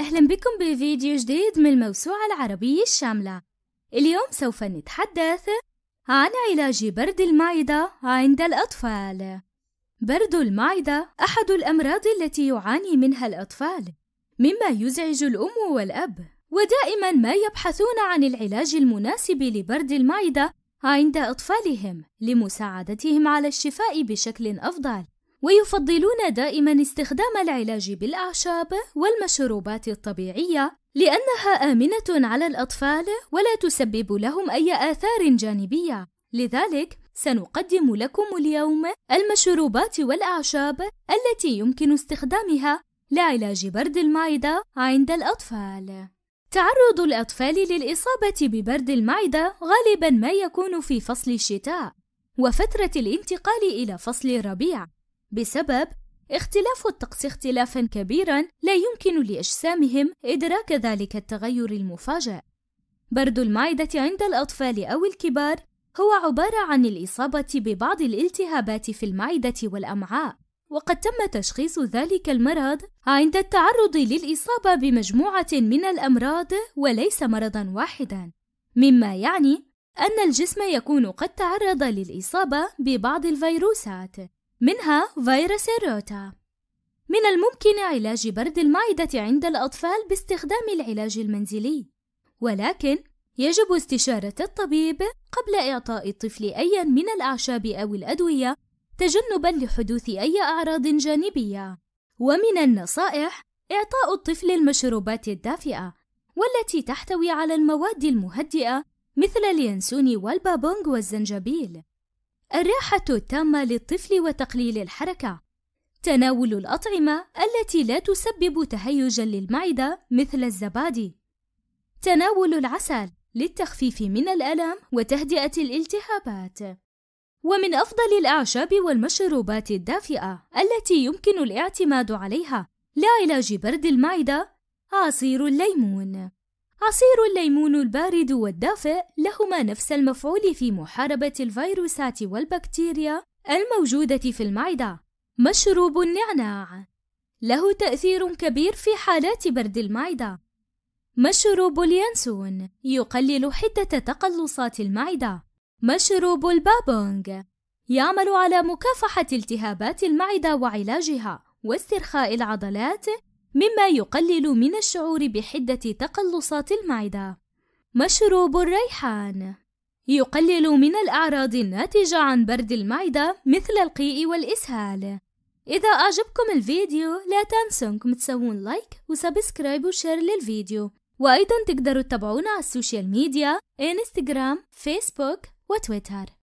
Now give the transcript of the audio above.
أهلا بكم بفيديو جديد من الموسوعة العربية الشاملة اليوم سوف نتحدث عن علاج برد المعدة عند الأطفال برد المعدة أحد الأمراض التي يعاني منها الأطفال مما يزعج الأم والأب ودائما ما يبحثون عن العلاج المناسب لبرد المعدة عند أطفالهم لمساعدتهم على الشفاء بشكل أفضل ويفضلون دائما استخدام العلاج بالاعشاب والمشروبات الطبيعيه لانها امنه على الاطفال ولا تسبب لهم اي اثار جانبيه لذلك سنقدم لكم اليوم المشروبات والاعشاب التي يمكن استخدامها لعلاج برد المعده عند الاطفال تعرض الاطفال للاصابه ببرد المعده غالبا ما يكون في فصل الشتاء وفتره الانتقال الى فصل الربيع بسبب اختلاف الطقس اختلافا كبيرا لا يمكن لأجسامهم إدراك ذلك التغير المفاجئ. برد المعدة عند الأطفال أو الكبار هو عبارة عن الإصابة ببعض الالتهابات في المعدة والأمعاء، وقد تم تشخيص ذلك المرض عند التعرض للإصابة بمجموعة من الأمراض وليس مرضًا واحدًا، مما يعني أن الجسم يكون قد تعرض للإصابة ببعض الفيروسات منها فيروس الروتا من الممكن علاج برد المعدة عند الأطفال باستخدام العلاج المنزلي ولكن يجب استشارة الطبيب قبل إعطاء الطفل أيا من الأعشاب أو الأدوية تجنبا لحدوث أي أعراض جانبية ومن النصائح إعطاء الطفل المشروبات الدافئة والتي تحتوي على المواد المهدئة مثل اليانسون والبابونج والزنجبيل الراحة التامة للطفل وتقليل الحركة تناول الأطعمة التي لا تسبب تهيجا للمعدة مثل الزبادي تناول العسل للتخفيف من الألم وتهدئة الالتهابات ومن أفضل الأعشاب والمشروبات الدافئة التي يمكن الاعتماد عليها لعلاج برد المعدة عصير الليمون عصير الليمون البارد والدافئ لهما نفس المفعول في محاربة الفيروسات والبكتيريا الموجودة في المعدة. مشروب النعناع له تأثير كبير في حالات برد المعدة. مشروب اليانسون يقلل حدة تقلصات المعدة. مشروب البابونج يعمل على مكافحة التهابات المعدة وعلاجها واسترخاء العضلات مما يقلل من الشعور بحدة تقلصات المعدة. مشروب الريحان يقلل من الأعراض الناتجة عن برد المعدة مثل القيء والإسهال. إذا أعجبكم الفيديو لا تنسوا أنكم تسوون لايك وسبسكرايب وشير للفيديو وأيضا تقدروا تتابعونا على السوشيال ميديا إنستغرام فيسبوك وتويتر